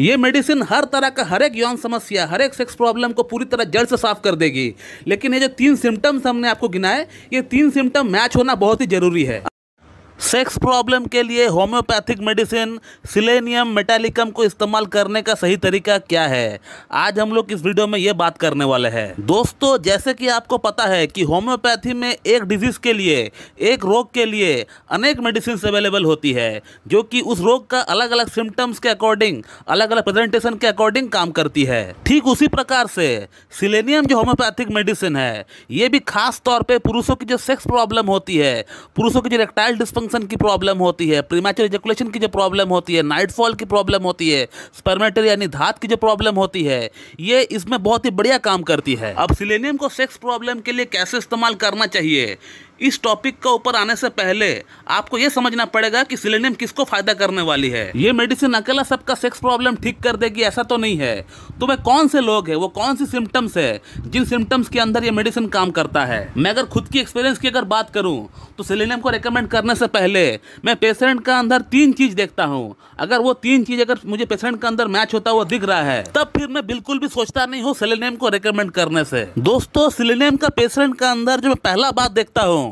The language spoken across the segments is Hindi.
ये मेडिसिन हर तरह का हर एक यौन समस्या हर एक सेक्स प्रॉब्लम को पूरी तरह जड़ से साफ कर देगी लेकिन ये जो तीन सिम्टम्स हमने आपको गिनाए ये तीन सिम्टम मैच होना बहुत ही जरूरी है सेक्स प्रॉब्लम के लिए होम्योपैथिक मेडिसिन सिलेनियम मेटालिकम को इस्तेमाल करने का सही तरीका क्या है आज हम लोग इस वीडियो में ये बात करने वाले हैं दोस्तों जैसे कि आपको पता है कि होम्योपैथी में एक डिजीज़ के लिए एक रोग के लिए अनेक मेडिसिन अवेलेबल होती है जो कि उस रोग का अलग अलग सिम्टम्स के अकॉर्डिंग अलग अलग प्रेजेंटेशन के अकॉर्डिंग काम करती है ठीक उसी प्रकार से सिलेनियम जो होम्योपैथिक मेडिसिन है ये भी खास तौर पर पुरुषों की जो सेक्स प्रॉब्लम होती है पुरुषों की जो रेक्टाइल डिस्फंक्शन जंक्शन की प्रॉब्लम होती है प्रीमैचर इजेकुलेशन की जो प्रॉब्लम होती है नाइटफॉल की प्रॉब्लम होती है स्पर्मेटरी यानी धात की जो प्रॉब्लम होती है ये इसमें बहुत ही बढ़िया काम करती है अब सिलेनियम को सेक्स प्रॉब्लम के लिए कैसे इस्तेमाल करना चाहिए इस टॉपिक का ऊपर आने से पहले आपको यह समझना पड़ेगा कि सिलेनियम किसको फायदा करने वाली है ये मेडिसिन अकेला सबका सेक्स प्रॉब्लम ठीक कर देगी ऐसा तो नहीं है तो वह कौन से लोग है वो कौन सी सिम्टम्स है जिन सिम्टम्स के अंदर ये मेडिसिन काम करता है मैं अगर खुद की एक्सपीरियंस की अगर बात करूँ तो सिलेनियम को रिकमेंड करने से पहले मैं पेशेंट का अंदर तीन चीज देखता हूँ अगर वो तीन चीज अगर मुझे पेशेंट का अंदर मैच होता हुआ दिख रहा है तब फिर मैं बिल्कुल भी सोचता नहीं हूँ सिलेनियम को रिकमेंड करने से दोस्तों सिलेनियम का पेशेंट का अंदर जो मैं पहला बात देखता हूँ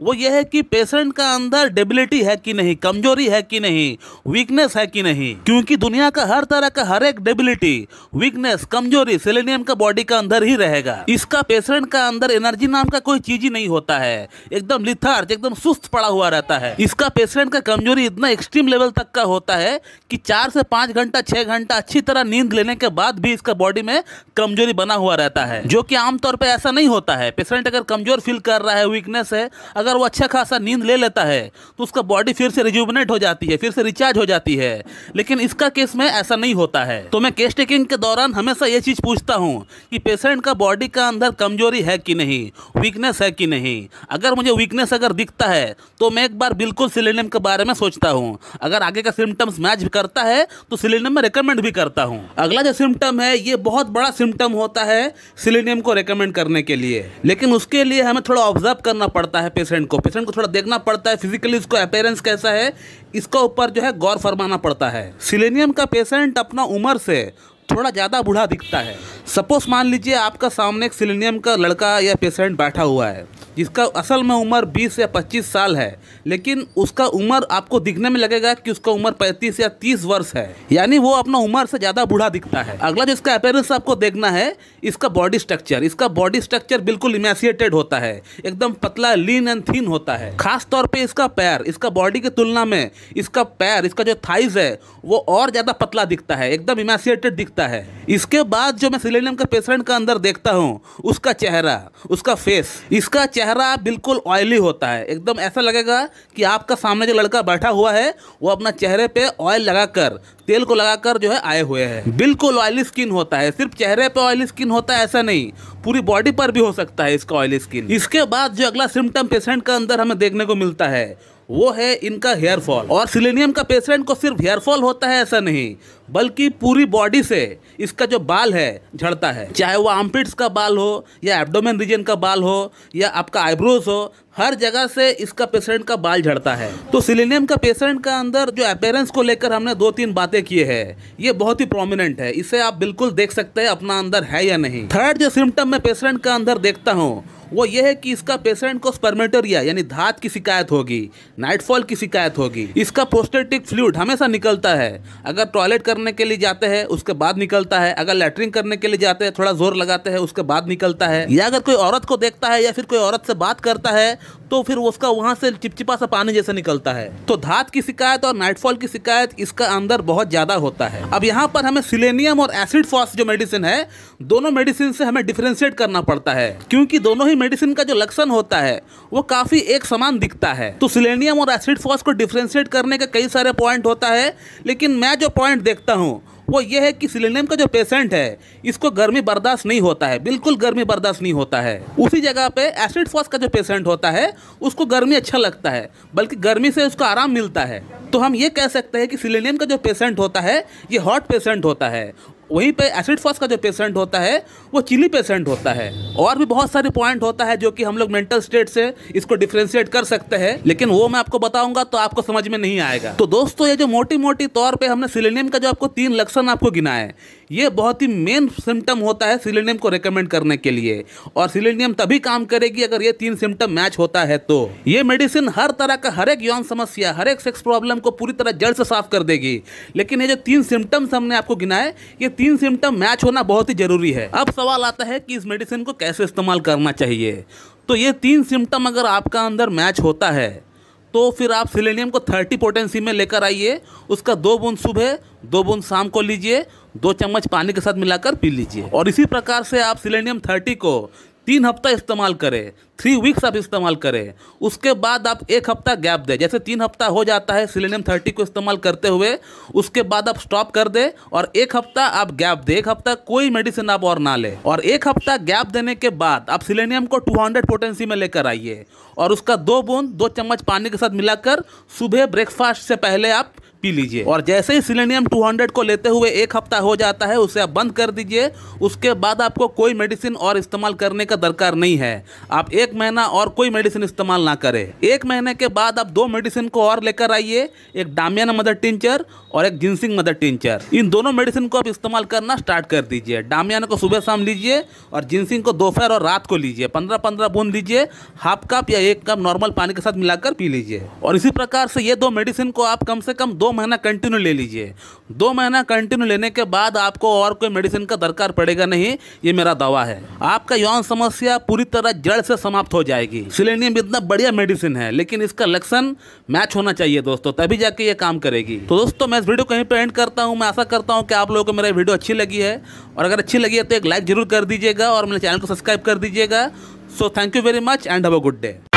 वो यह है कि पेशेंट का अंदर डेबिलिटी है कि नहीं कमजोरी है कि नहीं वीकनेस है कि नहीं क्योंकि दुनिया का हर तरह का हर एक डेबिलिटी वीकनेस कमजोरी सेलेनियम का बॉडी का अंदर ही रहेगा इसका पेशेंट का अंदर एनर्जी नाम का कोई चीज ही नहीं होता है एकदम लिथार्ज एकदम सुस्त पड़ा हुआ रहता है इसका पेशेंट का कमजोरी इतना एक्सट्रीम लेवल तक का होता है कि चार से पांच घंटा छह घंटा अच्छी तरह नींद लेने के बाद भी इसका बॉडी में कमजोरी बना हुआ रहता है जो कि आमतौर पर ऐसा नहीं होता है पेशेंट अगर कमजोर फील कर रहा है वीकनेस है अगर अगर वो अच्छा खासा नींद ले लेता है तो उसका बॉडी फिर से रिज्यूबनेट हो जाती है फिर से रिचार्ज हो जाती है लेकिन इसका केस में ऐसा नहीं होता है तो मैं केस टेकिंग के दौरान हमेशा ये चीज़ पूछता हूँ कि पेशेंट का बॉडी का अंदर कमजोरी है कि नहीं वीकनेस है कि नहीं अगर मुझे वीकनेस अगर दिखता है तो मैं एक बार बिल्कुल सिलेनियम के बारे में सोचता हूँ अगर आगे का सिम्टम्स मैच करता है तो सिलेनियम में रिकमेंड भी करता हूँ अगला जो सिम्टम है ये बहुत बड़ा सिम्टम होता है सिलेनियम को रिकमेंड करने के लिए लेकिन उसके लिए हमें थोड़ा ऑब्जर्व करना पड़ता है पेशेंट पेशेंट को पेशेंट को थोड़ा देखना पड़ता है फिजिकली उसको अपेयरेंस कैसा है इसका ऊपर जो है गौर फरमाना पड़ता है सिलेनियम का पेशेंट अपना उम्र से थोड़ा ज़्यादा बूढ़ा दिखता है सपोज मान लीजिए आपका सामने एक सिलेनियम का लड़का या पेशेंट बैठा हुआ है जिसका असल में उम्र 20 या 25 साल है लेकिन उसका उम्र आपको दिखने में लगेगा कि उसका उम्र 35 या 30 वर्ष है यानी वो अपना उम्र से ज़्यादा बूढ़ा दिखता है अगला इसका अपेयरेंस आपको देखना है इसका बॉडी स्ट्रक्चर इसका बॉडी स्ट्रक्चर बिल्कुल इमेसिएटेड होता है एकदम पतला लीन एंड थीन होता है खास तौर पर इसका पैर इसका बॉडी की तुलना में इसका पैर इसका जो थाइज है वो और ज़्यादा पतला दिखता है एकदम इमेसिएटेड दिखता है इसके बाद जो मैं सिलेनियम के पेशेंट का अंदर देखता हूँ उसका चेहरा उसका फेस इसका चेहरा चेहरा बिल्कुल ऑयली होता है एकदम ऐसा लगेगा कि आपका सामने जो लड़का बैठा हुआ है वो अपना चेहरे पे ऑयल लगाकर तेल को लगाकर जो है आए हुए हैं बिल्कुल ऑयली स्किन होता है सिर्फ चेहरे पे ऑयली स्किन होता है ऐसा नहीं पूरी बॉडी पर भी हो सकता है इसका ऑयली स्किन इसके बाद जो अगला सिम्टम पेशेंट का अंदर हमें देखने को मिलता है वो है इनका हेयर फॉल और सिलेनियम का पेशेंट को सिर्फ हेयर फॉल होता है ऐसा नहीं बल्कि पूरी बॉडी से इसका जो बाल है झड़ता है चाहे वो आमपिट्स का बाल हो या एब्डोमेन रीजन का बाल हो या आपका आईब्रोज हो हर जगह से इसका पेशेंट का बाल झड़ता है तो सिलेनियम का पेशेंट का अंदर जो अपेयरेंस को लेकर हमने दो तीन बातें किए हैं ये बहुत ही प्रोमिनेंट है इसे आप बिल्कुल देख सकते हैं अपना अंदर है या नहीं थर्ड जो सिम्टम मैं पेशेंट का अंदर देखता हूँ वो ये है कि इसका पेशेंट को स्पर्मेटोरिया यानी धात की शिकायत होगी नाइटफॉल की शिकायत होगी इसका प्रोस्टेटिक फ्लूड हमेशा निकलता है अगर टॉयलेट करने के लिए जाते हैं उसके बाद निकलता है अगर लेटरिन करने के लिए जाते हैं थोड़ा जोर लगाते हैं उसके बाद निकलता है या अगर कोई औरत को देखता है या फिर कोई औरत से बात करता है तो फिर उसका वहाँ से चिपचिपा सा पानी जैसे निकलता है तो धात की शिकायत और नाइटफॉल की शिकायत इसका अंदर बहुत ज़्यादा होता है अब यहाँ पर हमें सिलेनियम और एसिड फॉस जो मेडिसिन है दोनों मेडिसिन से हमें डिफ्रेंशिएट करना पड़ता है क्योंकि दोनों ही मेडिसिन का जो लक्षण होता है वो काफ़ी एक समान दिखता है तो सिलेनियम और एसिड फॉस को डिफ्रेंशिएट करने का कई सारे पॉइंट होता है लेकिन मैं जो पॉइंट देखता हूँ वो ये है कि सिलेनियम का जो पेशेंट है इसको गर्मी बर्दाश्त नहीं होता है बिल्कुल गर्मी बर्दाश्त नहीं होता है उसी जगह पे एसिड फॉस का जो पेशेंट होता है उसको गर्मी अच्छा लगता है बल्कि गर्मी से उसको आराम मिलता है तो हम ये कह सकते हैं कि सिलेनियम का जो पेशेंट होता है ये हॉट पेशेंट होता है वहीं पे एसिड फॉस का जो पेशेंट होता है वो चिली पेशेंट होता है और भी बहुत सारे पॉइंट होता है जो कि हम लोग मेंटल स्टेट से इसको डिफ्रेंशिएट कर सकते हैं लेकिन वो मैं आपको बताऊंगा तो आपको समझ में नहीं आएगा तो दोस्तों ये जो मोटी मोटी तौर पे हमने सिलेनियम का जो आपको तीन लक्षण आपको गिना है ये बहुत ही मेन सिम्टम होता है सिलेनियम को रिकमेंड करने के लिए और सिलेनियम तभी काम करेगी अगर ये तीन सिम्टम मैच होता है तो ये मेडिसिन हर तरह का हर एक यौन समस्या हर एक सेक्स प्रॉब्लम को पूरी तरह जड़ से साफ कर देगी लेकिन ये जो तीन सिम्टम्स हमने आपको गिनाए ये तीन सिम्टम मैच होना बहुत ही जरूरी है अब सवाल आता है कि इस मेडिसिन को कैसे इस्तेमाल करना चाहिए तो ये तीन सिम्टम अगर आपका अंदर मैच होता है तो फिर आप सिलेनियम को थर्टी पोटेंसी में लेकर आइए उसका दो बूंद सुबह दो बूंद शाम को लीजिए दो चम्मच पानी के साथ मिलाकर पी लीजिए और इसी प्रकार से आप सिलेनियम थर्टी को तीन हफ्ता इस्तेमाल करें थ्री वीक्स आप इस्तेमाल करें उसके बाद आप एक हफ्ता गैप दें जैसे तीन हफ्ता हो जाता है सिलेनियम थर्टी को इस्तेमाल करते हुए उसके बाद आप स्टॉप कर दें और एक हफ्ता आप गैप दें एक हफ्ता कोई मेडिसिन आप और ना लें और एक हफ्ता गैप देने के बाद आप सिलेनियम को टू हंड्रेड पोटेंसी में लेकर आइए और उसका दो बूंद दो चम्मच पानी के साथ मिलाकर सुबह ब्रेकफास्ट से पहले आप पी लीजिए और जैसे ही सिलेनियम 200 को लेते हुए एक हफ्ता हो जाता है उसे आप बंद कर दीजिए उसके बाद आपको कोई मेडिसिन और इस्तेमाल करने का दरकार नहीं है आप एक महीना और कोई मेडिसिन इस्तेमाल ना करें एक महीने के बाद आप दो मेडिसिन को और लेकर आइए एक डामियाना मदर टिंचर और एक जिनसिंग मदर टिंचर इन दोनों मेडिसिन को आप इस्तेमाल करना स्टार्ट कर दीजिए डामियाना को सुबह शाम लीजिए और जिनसिंग को दोपहर और रात को लीजिए पंद्रह पंद्रह बूंद लीजिए हाफ कप या एक कप नॉर्मल पानी के साथ मिलाकर पी लीजिए और इसी प्रकार से ये दो मेडिसिन को आप कम से कम दो महीना कंटिन्यू ले लीजिए दो महीना कंटिन्यू लेने के बाद आपको और कोई मेडिसिन का दरकार पड़ेगा नहीं ये मेरा दवा है आपका यौन समस्या पूरी तरह जड़ से समाप्त हो जाएगी सिलेनियम इतना बढ़िया मेडिसिन है लेकिन इसका लक्षण मैच होना चाहिए दोस्तों तभी जाके ये काम करेगी तो दोस्तों मैं इस वीडियो कहीं पर एंड करता हूँ मैं आशा करता हूँ कि आप लोगों को मेरा वीडियो अच्छी लगी है और अगर अच्छी लगी है तो एक लाइक जरूर कर दीजिएगा और मेरे चैनल को सब्सक्राइब कर दीजिएगा so thank you very much and have a good day